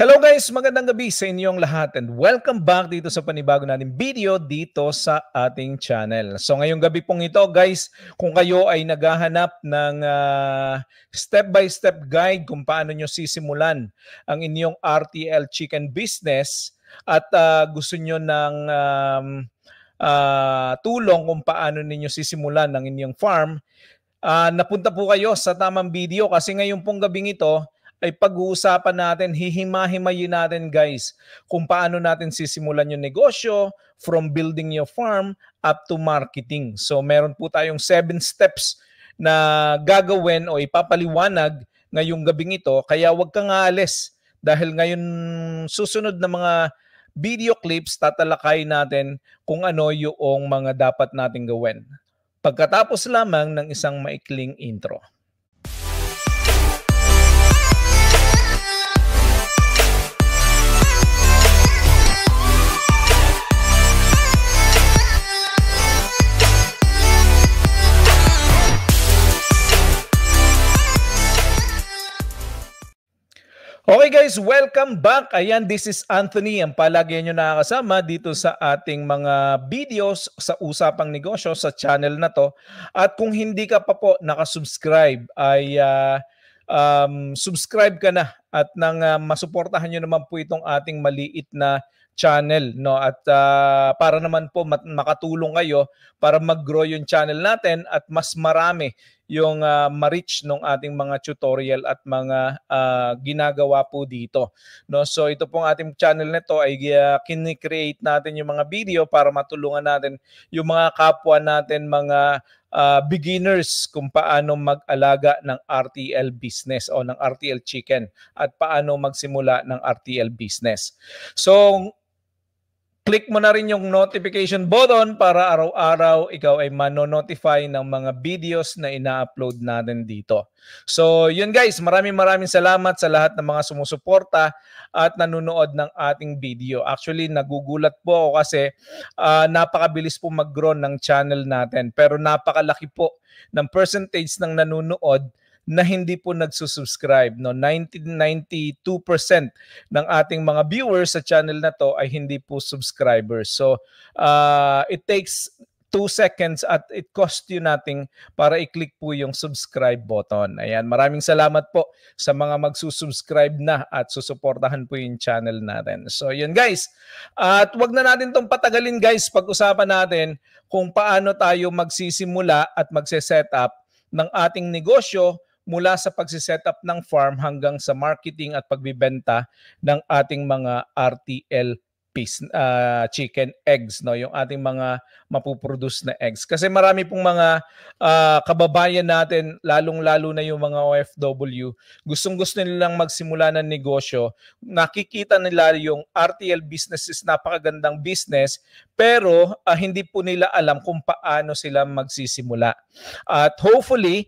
Hello guys! Magandang gabi sa inyong lahat and welcome back dito sa panibago natin video dito sa ating channel. So ngayong gabi pong ito guys, kung kayo ay naghahanap ng ah, step-by-step uh, -step guide kung paano nyo sisimulan ang inyong RTL chicken business at uh, gusto nyo ng um, uh, tulong kung paano ninyo sisimulan ang inyong farm, uh, napunta po kayo sa tamang video kasi ngayong pong gabing ito, ay pag-uusapan natin, hihima-himayin natin guys kung paano natin sisimulan yung negosyo from building your farm up to marketing. So meron po tayong seven steps na gagawin o ipapaliwanag ngayong gabing ito. Kaya wag kang aalis dahil ngayon susunod na mga video clips tatalakay natin kung ano yung mga dapat nating gawin. Pagkatapos lamang ng isang maikling intro. guys, welcome back. Ayan, this is Anthony. Ang palagi nyo nakakasama dito sa ating mga videos sa Usapang Negosyo sa channel na to. At kung hindi ka pa po nakasubscribe, ay uh, um, subscribe ka na at nang uh, masuportahan nyo naman po itong ating maliit na channel no at uh, para naman po mat- makatulong kayo para mag-grow yung channel natin at mas marami yung uh, ma-reach ng ating mga tutorial at mga uh, ginagawa po dito. No, so ito pong ating channel nito ay uh, kini-create natin yung mga video para matulungan natin yung mga kapwa natin mga uh, beginners kung paano mag-alaga ng RTL business o ng RTL chicken at paano magsimula ng RTL business. So click mo na rin yung notification button para araw-araw ikaw ay mano-notify ng mga videos na ina-upload natin dito. So, yun guys, maraming maraming salamat sa lahat ng mga sumusuporta at nanonood ng ating video. Actually, nagugulat po ako kasi uh, napakabilis po mag-grow ng channel natin pero napakalaki po ng percentage ng nanonood na hindi po nagsusubscribe. No? 92% ng ating mga viewers sa channel na to ay hindi po subscribers. So uh, it takes two seconds at it cost you nothing para i-click po yung subscribe button. Ayan, maraming salamat po sa mga magsusubscribe na at susuportahan po yung channel natin. So yun guys, at wag na natin tong patagalin guys, pag-usapan natin kung paano tayo magsisimula at magse setup ng ating negosyo mula sa pagsisetup ng farm hanggang sa marketing at pagbibenta ng ating mga RTL piece uh, chicken eggs no yung ating mga mapuproduce na eggs kasi marami pong mga uh, kababayan natin lalong-lalo na yung mga OFW gustong-gusto nilang magsimula ng negosyo nakikita nila yung RTL business is napakagandang business pero uh, hindi po nila alam kung paano sila magsisimula at hopefully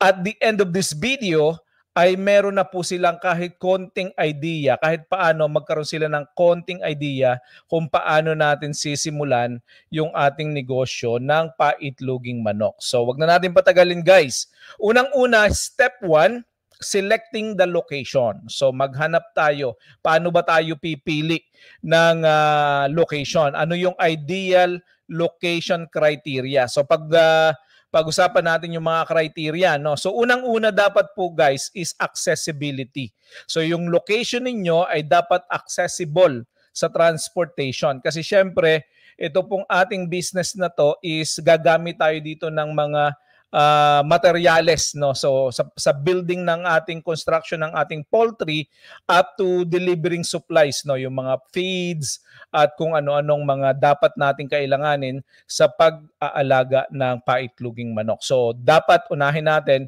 at the end of this video ay meron na po silang kahit konting idea, kahit paano magkaroon sila ng konting idea kung paano natin sisimulan yung ating negosyo ng paitloging manok. So wag na natin patagalin guys. Unang-una, step 1, selecting the location. So maghanap tayo, paano ba tayo pipili ng uh, location? Ano yung ideal location criteria? So pag uh, pag-usapan natin yung mga criteria. No? So unang-una dapat po guys is accessibility. So yung location ninyo ay dapat accessible sa transportation. Kasi syempre, ito pong ating business na to is gagamit tayo dito ng mga uh, materyales no so sa, sa building ng ating construction ng ating poultry up to delivering supplies no yung mga feeds at kung ano-anong mga dapat nating kailanganin sa pag-aalaga ng paitluging manok so dapat unahin natin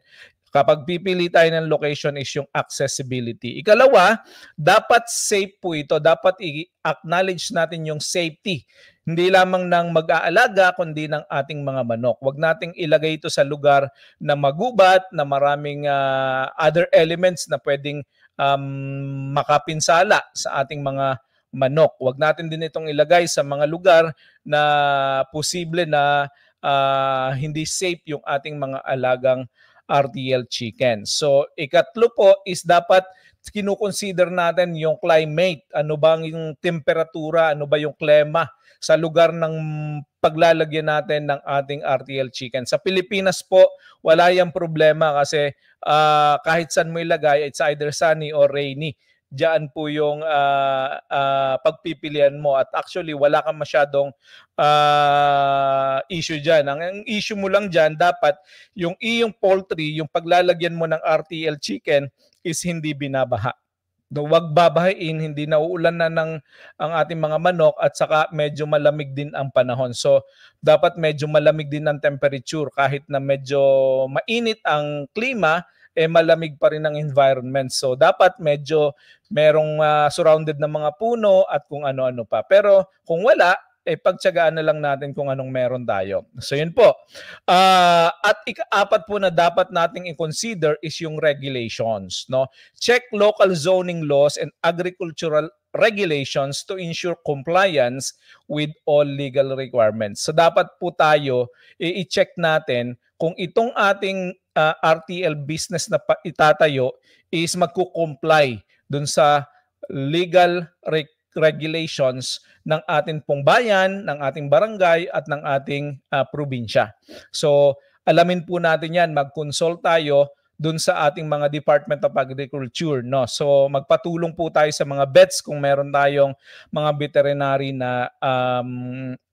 Kapag pipili tayo ng location is yung accessibility. Ikalawa, dapat safe po ito. Dapat i-acknowledge natin yung safety hindi lamang ng mag-aalaga, kundi ng ating mga manok. Huwag nating ilagay ito sa lugar na magubat, na maraming uh, other elements na pwedeng um, makapinsala sa ating mga manok. Huwag natin din itong ilagay sa mga lugar na posible na uh, hindi safe yung ating mga alagang RTL chicken. So, ikatlo po is dapat kinukonsider natin yung climate, ano bang yung temperatura, ano ba yung klima sa lugar ng paglalagyan natin ng ating RTL chicken. Sa Pilipinas po, wala yung problema kasi uh, kahit saan mo ilagay, it's either sunny or rainy diyan po yung uh, uh, pagpipilian mo at actually wala kang masyadong uh, issue diyan. Ang, ang issue mo lang diyan dapat yung iyong poultry, yung paglalagyan mo ng RTL chicken is hindi binabaha. No, wag babahain, hindi nauulan na ng ang ating mga manok at saka medyo malamig din ang panahon. So, dapat medyo malamig din ang temperature kahit na medyo mainit ang klima, eh malamig pa rin ang environment. So dapat medyo merong uh, surrounded ng mga puno at kung ano-ano pa. Pero kung wala, eh pagtiyagaan na lang natin kung anong meron tayo. So yun po. Uh, at ika po na dapat nating i-consider is yung regulations, no? Check local zoning laws and agricultural regulations to ensure compliance with all legal requirements. So dapat po tayo i-check natin kung itong ating uh, RTL business na itatayo is magko-comply dun sa legal re- regulations ng ating pong bayan, ng ating barangay at ng ating uh, probinsya. So alamin po natin 'yan, mag-consult tayo dun sa ating mga Department of Agriculture no. So magpatulong po tayo sa mga vets kung meron tayong mga veterinary na um,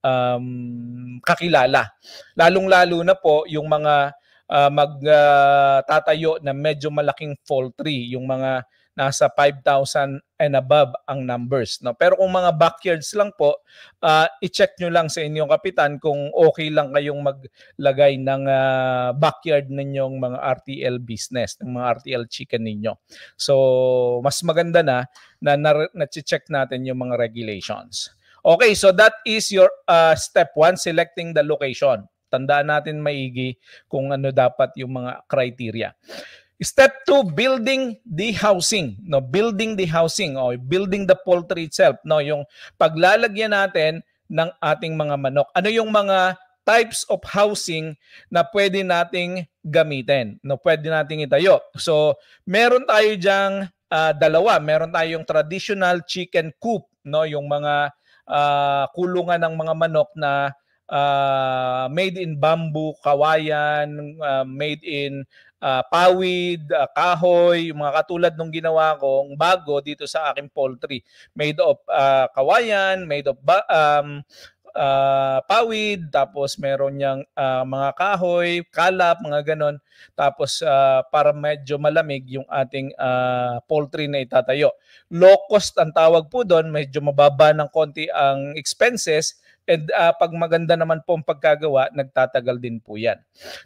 um, kakilala. Lalong-lalo na po yung mga uh, magtatayo uh, na medyo malaking fall tree yung mga nasa 5,000 and above ang numbers. No? Pero kung mga backyards lang po, uh, i-check nyo lang sa inyong kapitan kung okay lang kayong maglagay ng uh, backyard ninyong mga RTL business, ng mga RTL chicken ninyo. So, mas maganda na na na-check natin yung mga regulations. Okay, so that is your uh, step one, selecting the location. Tandaan natin maigi kung ano dapat yung mga criteria. Step 2, building the housing. No, building the housing or building the poultry itself, no, yung paglalagyan natin ng ating mga manok. Ano yung mga types of housing na pwede nating gamitin, no pwede nating itayo. So, meron tayo diyang uh, ah, dalawa, meron tayong traditional chicken coop, no yung mga uh, kulungan ng mga manok na uh, made in bamboo, kawayan, uh, made in uh, pawid, uh, kahoy, yung mga katulad nung ginawa kong bago dito sa aking poultry. Made of uh, kawayan, made of ba- um, uh, pawid, tapos meron niyang uh, mga kahoy, kalap, mga ganon. Tapos uh, para medyo malamig yung ating uh, poultry na itatayo. Low cost ang tawag po doon, medyo mababa ng konti ang expenses, And uh, pag maganda naman po ang pagkagawa, nagtatagal din po yan.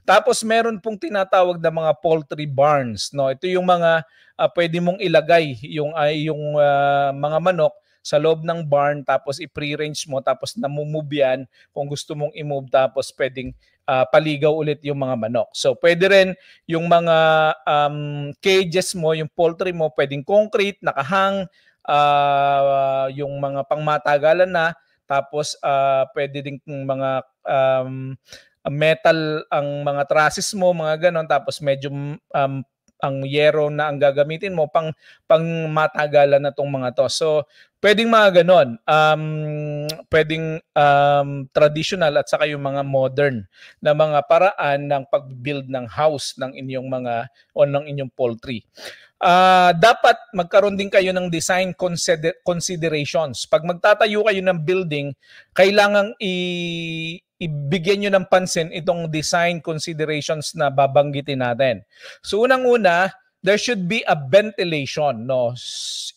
Tapos meron pong tinatawag na mga poultry barns. No? Ito yung mga uh, pwede mong ilagay yung, uh, yung uh, mga manok sa loob ng barn tapos i-pre-range mo tapos namumove yan kung gusto mong i-move tapos pwedeng uh, paligaw ulit yung mga manok. So pwede rin yung mga um, cages mo, yung poultry mo, pwedeng concrete, nakahang, uh, yung mga pangmatagalan na tapos uh, pwede ding mga um, metal ang mga trusses mo, mga ganon. Tapos medyo um, ang yero na ang gagamitin mo pang pang matagalan na tong mga to. So, pwedeng mga ganon. Um, pwedeng um, traditional at saka yung mga modern na mga paraan ng pag-build ng house ng inyong mga o ng inyong poultry uh, dapat magkaroon din kayo ng design consider- considerations. Pag magtatayo kayo ng building, kailangan i- ibigyan nyo ng pansin itong design considerations na babanggitin natin. So unang-una, there should be a ventilation, no?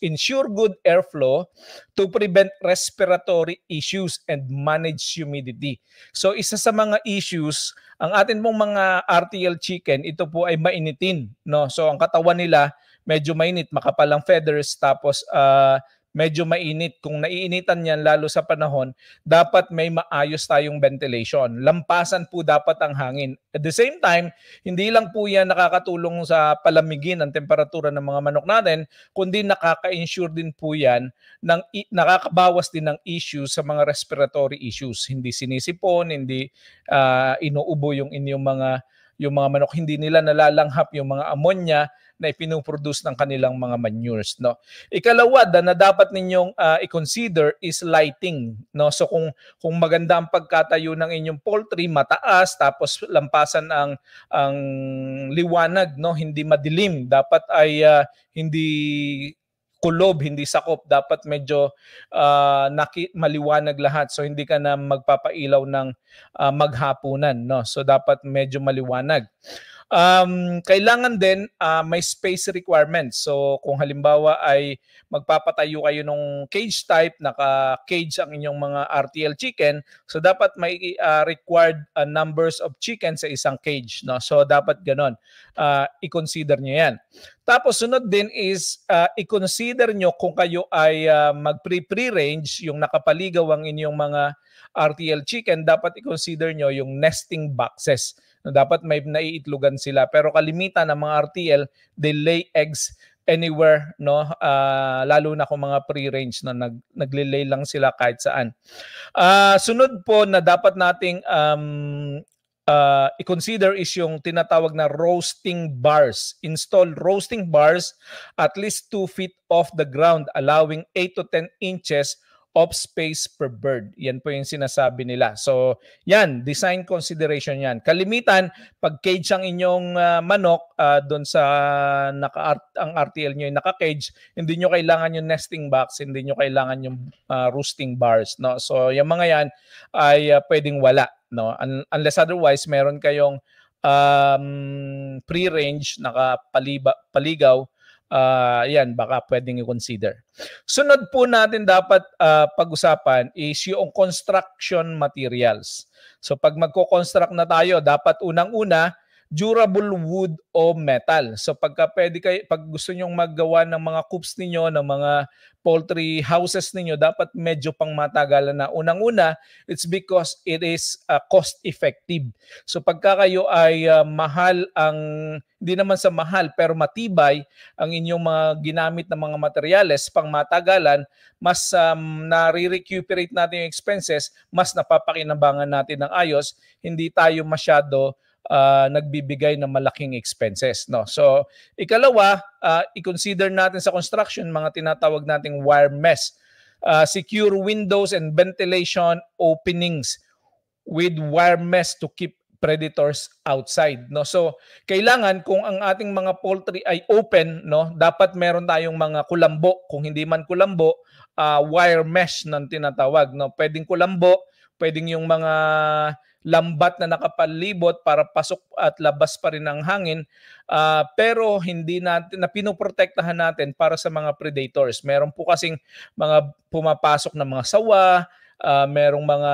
Ensure good airflow to prevent respiratory issues and manage humidity. So isa sa mga issues, ang atin pong mga RTL chicken, ito po ay mainitin, no? So ang katawan nila medyo mainit, makapal ang feathers, tapos uh, medyo mainit. Kung naiinitan yan, lalo sa panahon, dapat may maayos tayong ventilation. Lampasan po dapat ang hangin. At the same time, hindi lang po yan nakakatulong sa palamigin ang temperatura ng mga manok natin, kundi nakaka-ensure din po yan, ng, nakakabawas din ng issues sa mga respiratory issues. Hindi sinisipon, hindi uh, inuubo yung inyong mga yung mga manok hindi nila nalalanghap yung mga amonya na ipinoproduce ng kanilang mga manures no ikalawa na dapat ninyong uh, i-consider is lighting no so kung kung maganda ang pagkatayo ng inyong poultry mataas tapos lampasan ang ang liwanag no hindi madilim dapat ay uh, hindi kulob, hindi sakop. Dapat medyo uh, naki, maliwanag lahat. So hindi ka na magpapailaw ng uh, maghapunan. No? So dapat medyo maliwanag. Um, kailangan din uh, may space requirement. So kung halimbawa ay magpapatayo kayo ng cage type, naka-cage ang inyong mga RTL chicken, so dapat may uh, required uh, numbers of chicken sa isang cage. No? So dapat ganon. Uh, i-consider nyo yan. Tapos sunod din is uh, i-consider nyo kung kayo ay uh, mag-pre-range, yung nakapaligaw ang inyong mga RTL chicken, dapat i-consider nyo yung nesting boxes. No, dapat may naiitlugan sila. Pero kalimitan ng mga RTL, they lay eggs anywhere no uh, lalo na kung mga pre-range na nag naglilay lang sila kahit saan. Uh, sunod po na dapat nating um, uh, i-consider is yung tinatawag na roasting bars. Install roasting bars at least 2 feet off the ground allowing 8 to 10 inches of space per bird. Yan po yung sinasabi nila. So, yan, design consideration yan. Kalimitan, pag cage ang inyong uh, manok uh, ah, doon sa naka ang RTL nyo yung naka-cage, hindi nyo kailangan yung nesting box, hindi nyo kailangan yung uh, roosting bars. No? So, yung mga yan ay uh, pwedeng wala. No? Un- unless otherwise, meron kayong um, free range nakapaligaw uh, yan, baka pwedeng i-consider. Sunod po natin dapat uh, pag-usapan is yung construction materials. So pag magko-construct na tayo, dapat unang-una durable wood o metal. So pagka pwede kayo, pag gusto niyo maggawa ng mga coops niyo ng mga poultry houses niyo dapat medyo pang matagalan na. Unang-una, it's because it is uh, cost effective. So pagka kayo ay uh, mahal ang, hindi naman sa mahal, pero matibay ang inyong mga ginamit na mga materyales pang matagalan, mas um, nare-recuperate natin yung expenses, mas napapakinabangan natin ng ayos, hindi tayo masyado uh, nagbibigay ng malaking expenses. No? So, ikalawa, uh, i-consider natin sa construction mga tinatawag nating wire mesh. Ah, uh, secure windows and ventilation openings with wire mesh to keep predators outside no so kailangan kung ang ating mga poultry ay open no dapat meron tayong mga kulambo kung hindi man kulambo uh, wire mesh nang tinatawag no pwedeng kulambo pwedeng yung mga lambat na nakapalibot para pasok at labas pa rin ang hangin uh, pero hindi natin na pinoprotektahan natin para sa mga predators. Meron po kasing mga pumapasok na mga sawa, uh, merong mga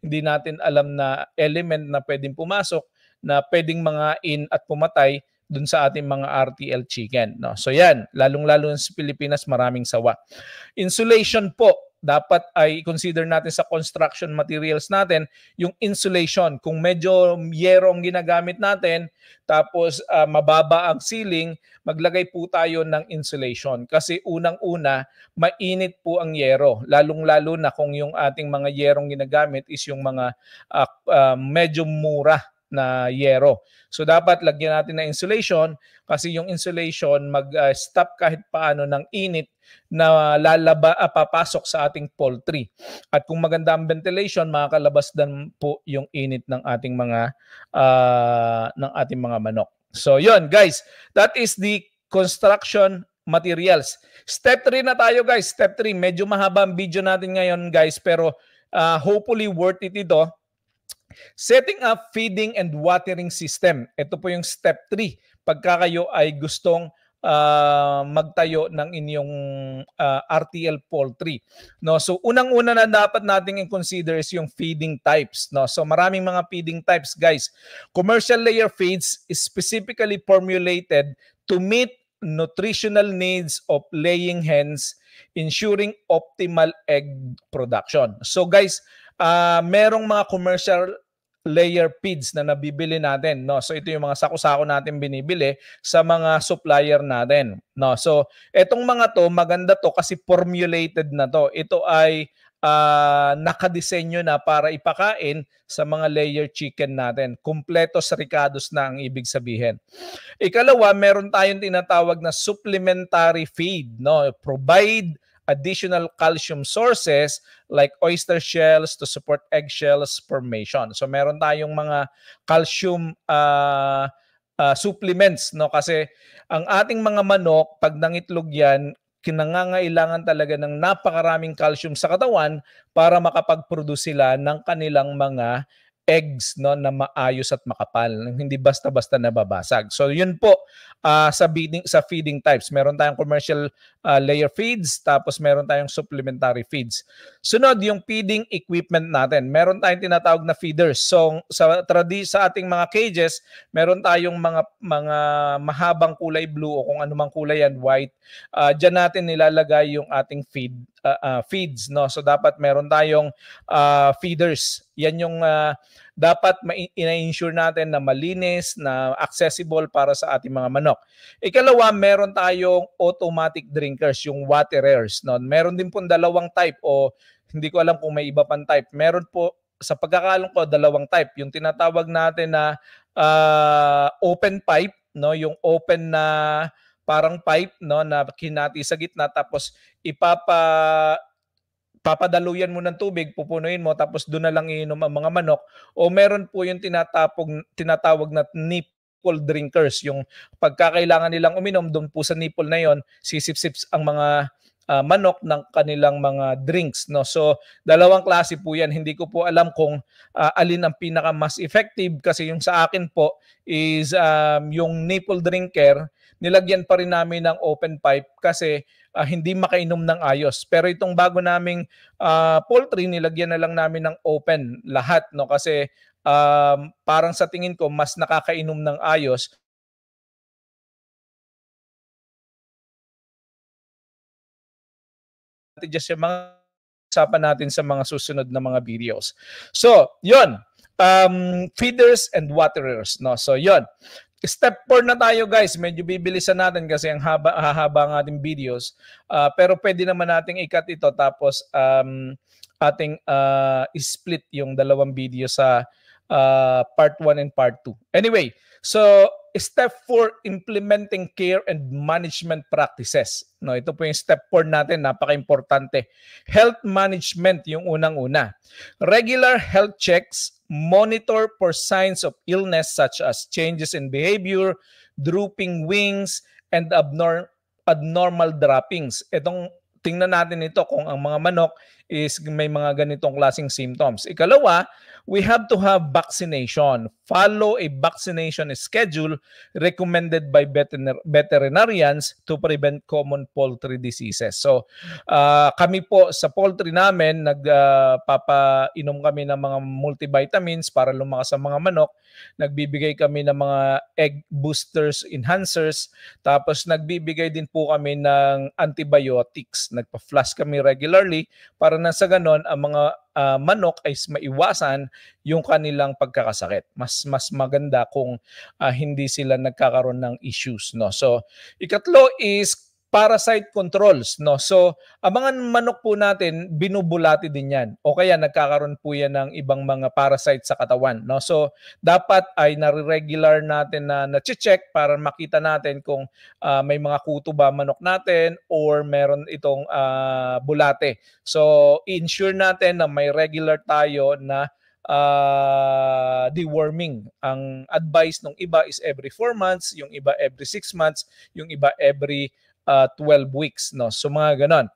hindi natin alam na element na pwedeng pumasok na pwedeng mga in at pumatay dun sa ating mga RTL chicken. No? So yan, lalong-lalo sa Pilipinas maraming sawa. Insulation po, dapat ay consider natin sa construction materials natin yung insulation. Kung medyo yerong ginagamit natin, tapos uh, mababa ang ceiling, maglagay po tayo ng insulation. Kasi unang-una, mainit po ang yero. Lalong-lalo na kung yung ating mga yerong ginagamit is yung mga uh, uh, medyo mura na yero. So dapat lagyan natin ng insulation kasi yung insulation mag-stop ah, kahit paano ng init na lalaba uh, papasok sa ating poultry. At kung maganda ang ventilation, makakalabas din po yung init ng ating mga uh, ng ating mga manok. So yun guys, that is the construction materials. Step 3 na tayo guys. Step 3, medyo mahaba ang video natin ngayon guys pero uh, hopefully worth it ito Setting up feeding and watering system. Ito po yung step 3. Pagka kayo ay gustong uh, magtayo ng inyong uh, ah, RTL poultry. No, so unang-una na dapat nating i-consider is yung feeding types, no. So maraming mga feeding types, guys. Commercial layer feeds is specifically formulated to meet nutritional needs of laying hens, ensuring optimal egg production. So guys, uh, merong mga commercial layer feeds na nabibili natin no so ito yung mga sako-sako natin binibili sa mga supplier natin no so etong mga to maganda to kasi formulated na to ito ay uh, ah, nakadesenyo na para ipakain sa mga layer chicken natin kumpletos ricados na ang ibig sabihin ikalawa meron tayong tinatawag na supplementary feed no provide additional calcium sources like oyster shells to support eggshells formation. So meron tayong mga calcium uh, uh, supplements no kasi ang ating mga manok pag nangitlog yan kinangangailangan talaga ng napakaraming calcium sa katawan para makapag-produce sila ng kanilang mga eggs no na maayos at makapal hindi basta-basta nababasag. So yun po uh, sa feeding sa feeding types. Meron tayong commercial uh, layer feeds tapos meron tayong supplementary feeds. Sunod yung feeding equipment natin. Meron tayong tinatawag na feeders. So sa tradi sa ating mga cages, meron tayong mga mga mahabang kulay blue o kung anumang kulay yan, white. Uh, ah, diyan natin nilalagay yung ating feed uh, uh, feeds no. So dapat meron tayong uh, feeders yan yung uh, dapat ina-ensure natin na malinis, na accessible para sa ating mga manok. Ikalawa, meron tayong automatic drinkers, yung waterers. No? Meron din pong dalawang type o hindi ko alam kung may iba pang type. Meron po sa pagkakalam ko dalawang type, yung tinatawag natin na uh, open pipe, no, yung open na parang pipe no na kinati sa gitna tapos ipapa papadaluyan mo ng tubig, pupunuin mo, tapos doon na lang iinom ang mga manok. O meron po yung tinatapog, tinatawag na nipple drinkers. Yung pagkakailangan nilang uminom, doon po sa nipple na yon, sisipsips ang mga uh, manok ng kanilang mga drinks no so dalawang klase po yan hindi ko po alam kung uh, alin ang pinaka mas effective kasi yung sa akin po is um, yung nipple drinker nilagyan pa rin namin ng open pipe kasi uh, hindi makainom ng ayos. Pero itong bago naming uh, poultry, nilagyan na lang namin ng open lahat. No? Kasi um, parang sa tingin ko, mas nakakainom ng ayos natin just yung mga usapan natin sa mga susunod na mga videos. So, yon Um, feeders and waterers. No? So, yon Step 4 na tayo guys. Medyo bibilisan natin kasi ang haba, hahaba ng ating videos. Uh, pero pwede naman nating ikat ito tapos um, ating uh, ah, split yung dalawang video sa uh, part 1 and part 2. Anyway, so step 4, implementing care and management practices. No, ito po yung step 4 natin, napaka-importante. Health management yung unang-una. Regular health checks, monitor for signs of illness such as changes in behavior, drooping wings, and abnormal abnormal droppings. Itong tingnan natin ito kung ang mga manok is may mga ganitong klasing symptoms. Ikalawa, we have to have vaccination. Follow a vaccination schedule recommended by veteriner veterinarians to prevent common poultry diseases. So, uh, kami po sa poultry namin, nagpapainom ah, uh, kami ng mga multivitamins para lumakas ang mga manok. Nagbibigay kami ng mga egg boosters, enhancers. Tapos nagbibigay din po kami ng antibiotics. Nagpa-flush kami regularly para nasa sa ganon ang mga uh, manok ay maiwasan yung kanilang pagkakasakit. Mas mas maganda kung uh, hindi sila nagkakaroon ng issues, no. So, ikatlo is parasite controls. No? So, ang mga manok po natin, binubulati din yan. O kaya nagkakaroon po yan ng ibang mga parasite sa katawan. No? So, dapat ay nare-regular natin na na-check para makita natin kung uh, may mga kuto ba manok natin or meron itong uh, bulate. So, ensure natin na may regular tayo na uh, deworming. Ang advice ng iba is every 4 months, yung iba every 6 months, yung iba every uh, 12 weeks no so mga ganon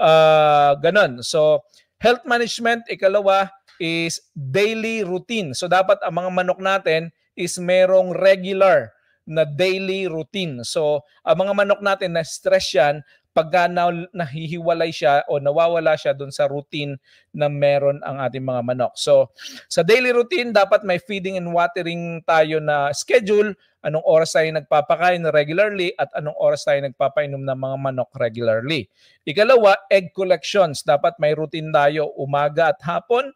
uh, ganon so health management ikalawa is daily routine so dapat ang mga manok natin is merong regular na daily routine so ang mga manok natin na stress yan pagka na, nahihiwalay siya o nawawala siya doon sa routine na meron ang ating mga manok. So, sa daily routine, dapat may feeding and watering tayo na schedule, anong oras tayo nagpapakain regularly at anong oras tayo nagpapainom ng mga manok regularly. Ikalawa, egg collections. Dapat may routine tayo umaga at hapon,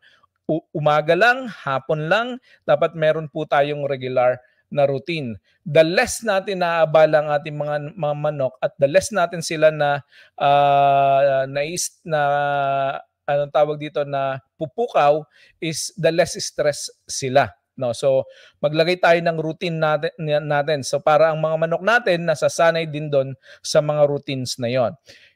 umaga lang, hapon lang. Dapat meron po tayong regular na routine. The less natin naaabala ang ating mga, mga manok at the less natin sila na uh, ah, na, na anong tawag dito na pupukaw is the less stress sila no so maglagay tayo ng routine natin natin so para ang mga manok natin nasasanay din doon sa mga routines na yon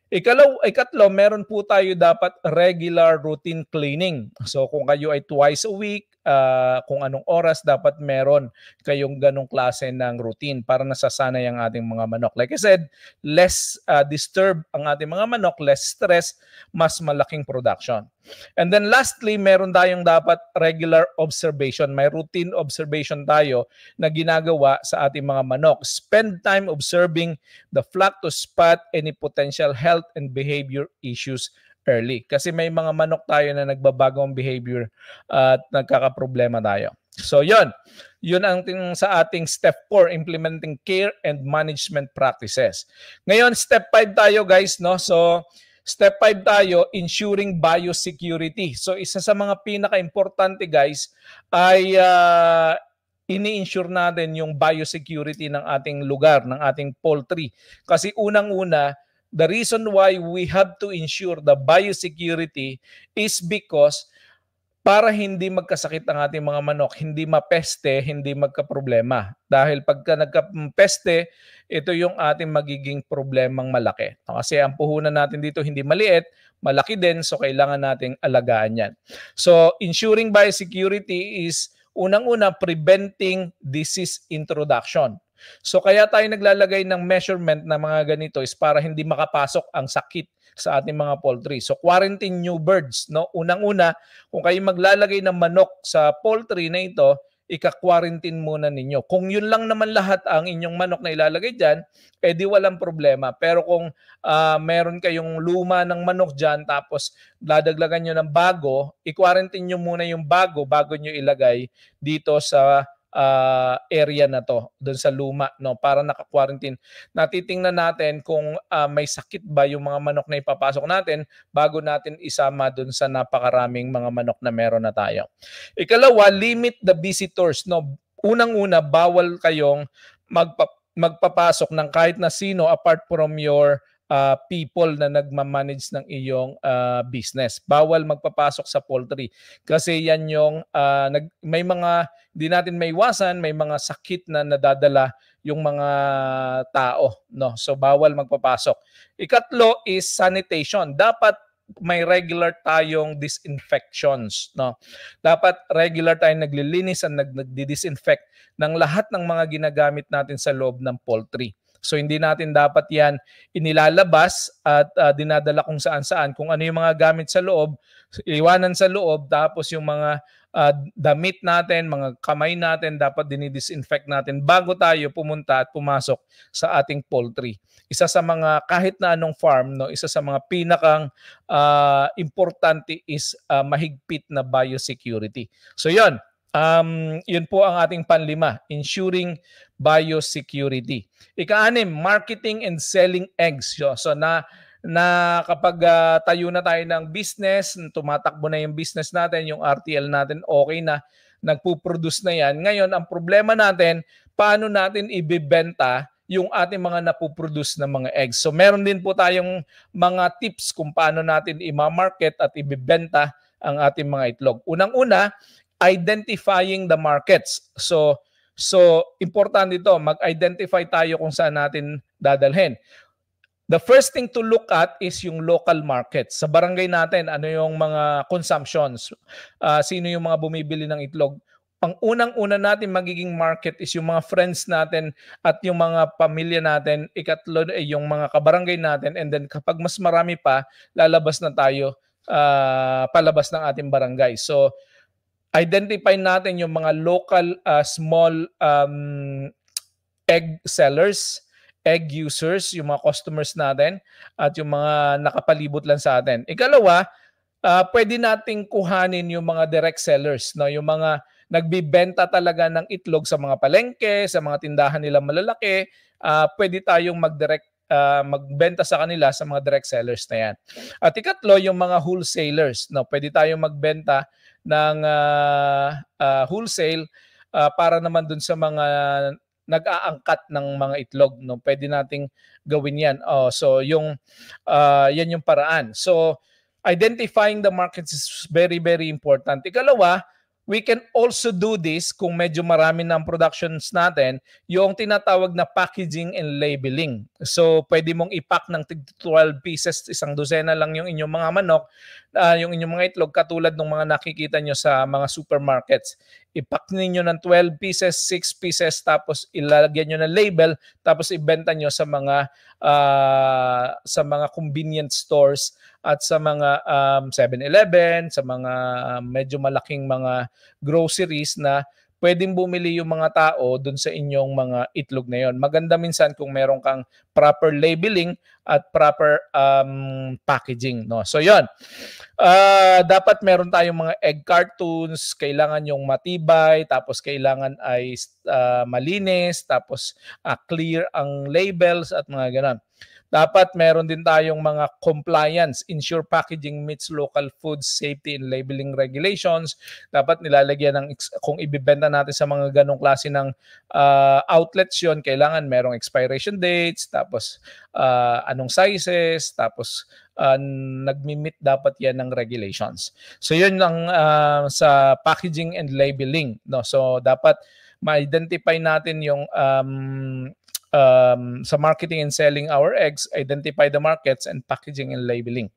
Ikalaw, ikatlo, meron po tayo dapat regular routine cleaning. So kung kayo ay twice a week, uh, kung anong oras dapat meron kayong ganong klase ng routine para nasasanay ang ating mga manok. Like I said, less uh, disturb ang ating mga manok, less stress, mas malaking production. And then lastly, meron tayong dapat regular observation. May routine observation tayo na ginagawa sa ating mga manok. Spend time observing the flock to spot any potential health and behavior issues early. Kasi may mga manok tayo na nagbabago ang behavior at nagkakaproblema tayo. So yon, yun ang ting sa ating step 4, implementing care and management practices. Ngayon, step 5 tayo guys, no? So step 5 tayo, ensuring biosecurity. So isa sa mga pinaka-importante guys ay uh, ah, ini-insure natin yung biosecurity ng ating lugar, ng ating poultry. Kasi unang-una, the reason why we have to ensure the biosecurity is because para hindi magkasakit ang ating mga manok, hindi mapeste, hindi magkaproblema. Dahil pagka nagka-peste, ito yung ating magiging problemang malaki. Kasi ang puhunan natin dito hindi maliit, malaki din, so kailangan nating alagaan yan. So, ensuring biosecurity is unang-una preventing disease introduction. So kaya tayo naglalagay ng measurement na mga ganito is para hindi makapasok ang sakit sa ating mga poultry. So quarantine new birds, no? Unang-una, kung kayo maglalagay ng manok sa poultry na ito, ika-quarantine muna ninyo. Kung yun lang naman lahat ang inyong manok na ilalagay dyan, eh walang problema. Pero kung uh, meron kayong luma ng manok dyan, tapos ladaglagan nyo ng bago, i-quarantine nyo muna yung bago bago nyo ilagay dito sa uh, area na to, doon sa luma, no, para naka-quarantine. Natitingnan natin kung uh, may sakit ba yung mga manok na ipapasok natin bago natin isama doon sa napakaraming mga manok na meron na tayo. Ikalawa, limit the visitors, no. Unang-una, bawal kayong magpa- magpapasok ng kahit na sino apart from your uh, people na nagmamanage ng iyong uh, business. Bawal magpapasok sa poultry kasi yan yung uh, nag, may mga hindi natin maiwasan, may mga sakit na nadadala yung mga tao, no? So bawal magpapasok. Ikatlo is sanitation. Dapat may regular tayong disinfections, no? Dapat regular tayong naglilinis at nagdi-disinfect ng lahat ng mga ginagamit natin sa loob ng poultry. So hindi natin dapat yan inilalabas at uh, dinadala kung saan-saan. Kung ano yung mga gamit sa loob, iwanan sa loob, tapos yung mga uh, damit natin, mga kamay natin, dapat dinidisinfect natin bago tayo pumunta at pumasok sa ating poultry. Isa sa mga kahit na anong farm, no, isa sa mga pinakang uh, importante is uh, mahigpit na biosecurity. So yon Um, yun po ang ating panlima, ensuring biosecurity. Ika-anim, marketing and selling eggs. So, so na na kapag uh, tayo na tayo ng business, tumatakbo na yung business natin, yung RTL natin, okay na, nagpo-produce na yan. Ngayon, ang problema natin, paano natin ibibenta yung ating mga napoproduce na mga eggs. So meron din po tayong mga tips kung paano natin i-market at ibibenta ang ating mga itlog. Unang-una, identifying the markets. So, so importante ito, mag-identify tayo kung saan natin dadalhin. The first thing to look at is yung local market. Sa barangay natin, ano yung mga consumptions? Uh, sino yung mga bumibili ng itlog? Ang unang-una natin magiging market is yung mga friends natin at yung mga pamilya natin, ikatlo ay eh, yung mga kabarangay natin and then kapag mas marami pa, lalabas na tayo uh, palabas ng ating barangay. So identify natin yung mga local uh, small um, egg sellers, egg users, yung mga customers natin at yung mga nakapalibot lang sa atin. Ikalawa, uh, pwede nating kuhanin yung mga direct sellers, no? yung mga nagbibenta talaga ng itlog sa mga palengke, sa mga tindahan nila malalaki, uh, pwede tayong mag-direct uh, magbenta sa kanila sa mga direct sellers na yan. At ikatlo, yung mga wholesalers. No? Pwede tayong magbenta ng uh, uh, wholesale uh, para naman dun sa mga nag-aangkat ng mga itlog no pwede nating gawin yan oh so yung uh, yan yung paraan so identifying the markets is very very important ikalawa we can also do this kung medyo marami na ang productions natin, yung tinatawag na packaging and labeling. So, pwede mong ipack ng 12 pieces, isang dosena lang yung inyong mga manok, uh, yung inyong mga itlog, katulad ng mga nakikita nyo sa mga supermarkets ipack ninyo ng 12 pieces, 6 pieces, tapos ilalagyan nyo ng label, tapos ibenta nyo sa mga uh, sa mga convenience stores at sa mga um, 7-Eleven, sa mga ah, medyo malaking mga groceries na pwedeng bumili yung mga tao doon sa inyong mga itlog na yon. Maganda minsan kung meron kang proper labeling at proper um, packaging. No? So yon. Uh, ah, dapat meron tayong mga egg cartoons, kailangan yung matibay, tapos kailangan ay uh, malinis, tapos uh, clear ang labels at mga ganun. Dapat meron din tayong mga compliance, ensure packaging meets local food safety and labeling regulations. Dapat nilalagyan ng, kung ibibenta natin sa mga ganong klase ng uh, outlets yon kailangan merong expiration dates, tapos uh, anong sizes, tapos uh, nagmi-meet dapat yan ng regulations. So yun ang uh, sa packaging and labeling. No? So dapat ma-identify natin yung um, um, sa marketing and selling our eggs, identify the markets and packaging and labeling.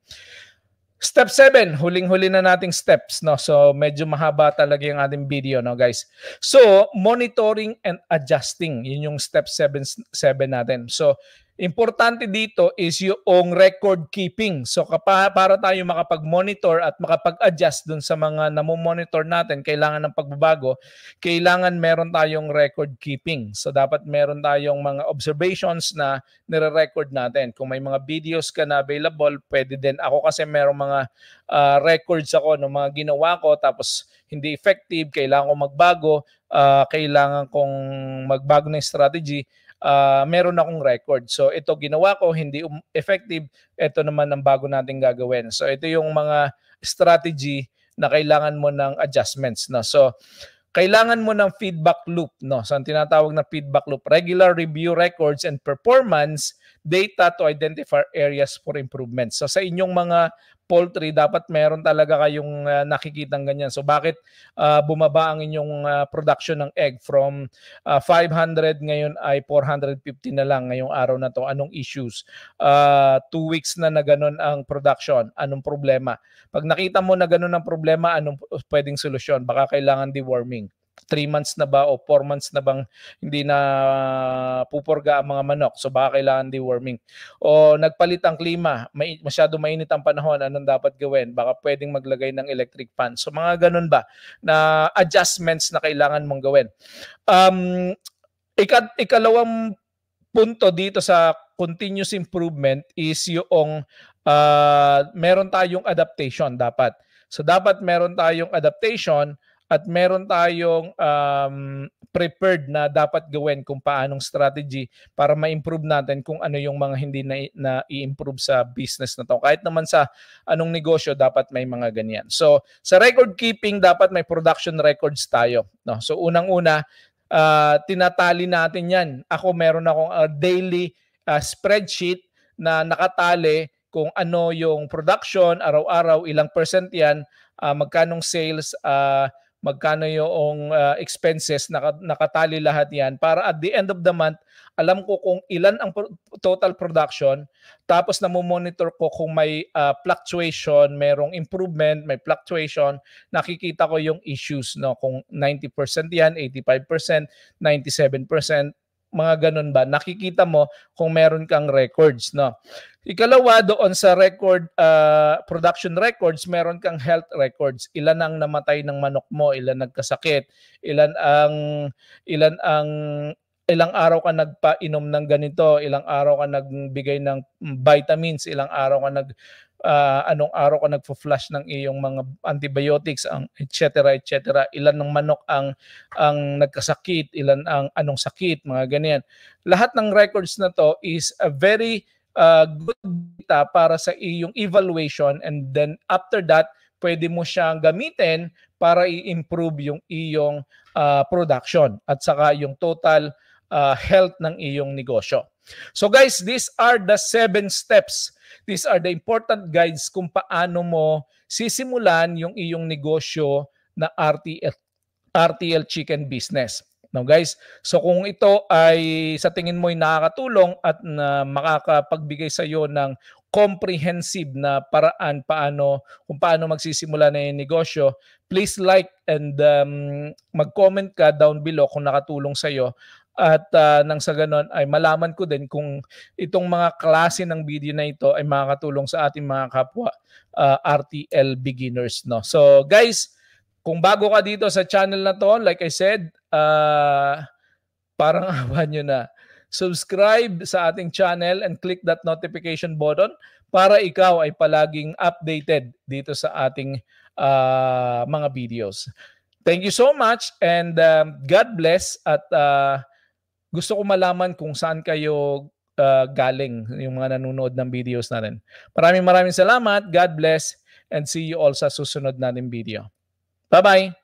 Step 7, huling-huli na nating steps, no? So medyo mahaba talaga yung ating video, no, guys. So, monitoring and adjusting, yun yung step 7 7 natin. So, Importante dito is yung record keeping. So kapag, para tayo makapag-monitor at makapag-adjust dun sa mga namo-monitor natin, kailangan ng pagbabago, kailangan meron tayong record keeping. So dapat meron tayong mga observations na nire-record natin. Kung may mga videos ka na available, pwede din. Ako kasi merong mga uh, records ako ng mga ginawa ko tapos hindi effective, kailangan ko magbago, uh, kailangan kong magbago ng strategy uh, meron akong record. So ito ginawa ko, hindi um- effective. Ito naman ang bago nating gagawin. So ito yung mga strategy na kailangan mo ng adjustments. No? So kailangan mo ng feedback loop no so ang tinatawag na feedback loop regular review records and performance data to identify areas for improvement so sa inyong mga poultry, dapat meron talaga kayong uh, nakikitang ganyan. So bakit uh, bumaba ang inyong uh, production ng egg from uh, 500 ngayon ay 450 na lang ngayong araw na to? Anong issues? Uh, two weeks na na ganun ang production. Anong problema? Pag nakita mo na ganun ang problema, anong pwedeng solusyon? Baka kailangan deworming 3 months na ba o 4 months na bang hindi na pupurga ang mga manok. So baka kailangan deworming. O nagpalit ang klima, may, masyado mainit ang panahon, anong dapat gawin? Baka pwedeng maglagay ng electric fan. So mga ganun ba na adjustments na kailangan mong gawin. Um, ikat, ikalawang punto dito sa continuous improvement is yung uh, meron tayong adaptation dapat. So dapat meron tayong adaptation at meron tayong um, prepared na dapat gawin kung paanong strategy para ma-improve natin kung ano yung mga hindi na, na i-improve sa business na to. Kahit naman sa anong negosyo, dapat may mga ganyan. So, sa record keeping, dapat may production records tayo. No? So, unang-una, uh, tinatali natin yan. Ako meron akong uh, daily uh, spreadsheet na nakatali kung ano yung production, araw-araw, ilang percent yan, uh, magkanong sales, uh, magkano yung uh, expenses, naka, nakatali lahat yan para at the end of the month, alam ko kung ilan ang pro- total production, tapos namomonitor ko kung may uh, fluctuation, merong improvement, may fluctuation, nakikita ko yung issues, no? kung 90% yan, 85%, 97%, mga ganun ba, nakikita mo kung meron kang records, no? Ikalawa, doon sa record, uh, production records, meron kang health records. Ilan ang namatay ng manok mo, ilan nagkasakit, ilan ang, ilan ang ilang araw ka nagpainom ng ganito, ilang araw ka nagbigay ng vitamins, ilang araw ka nag uh, anong araw ka nagfo-flush ng iyong mga antibiotics ang etc etc ilan ng manok ang ang nagkasakit ilan ang anong sakit mga ganyan lahat ng records na to is a very uh, good data para sa iyong evaluation and then after that pwede mo siyang gamitin para i-improve yung iyong uh, production at saka yung total uh, health ng iyong negosyo. So guys, these are the seven steps These are the important guides kung paano mo sisimulan yung iyong negosyo na RTL, RTL chicken business. Now guys, so kung ito ay sa tingin mo ay nakakatulong at na makakapagbigay sa iyo ng comprehensive na paraan paano kung paano magsisimula na yung negosyo, please like and um, mag-comment ka down below kung nakatulong sa iyo at uh, nang sa ganon ay malaman ko din kung itong mga klase ng video na ito ay makakatulong sa ating mga kapwa uh, ah, RTL beginners no. So guys, kung bago ka dito sa channel na to, like I said, uh, parang awan nyo na. Subscribe sa ating channel and click that notification button para ikaw ay palaging updated dito sa ating uh, mga videos. Thank you so much and um, God bless at uh, gusto ko malaman kung saan kayo uh, galing yung mga nanonood ng videos natin. Maraming maraming salamat. God bless and see you all sa susunod natin video. Bye-bye!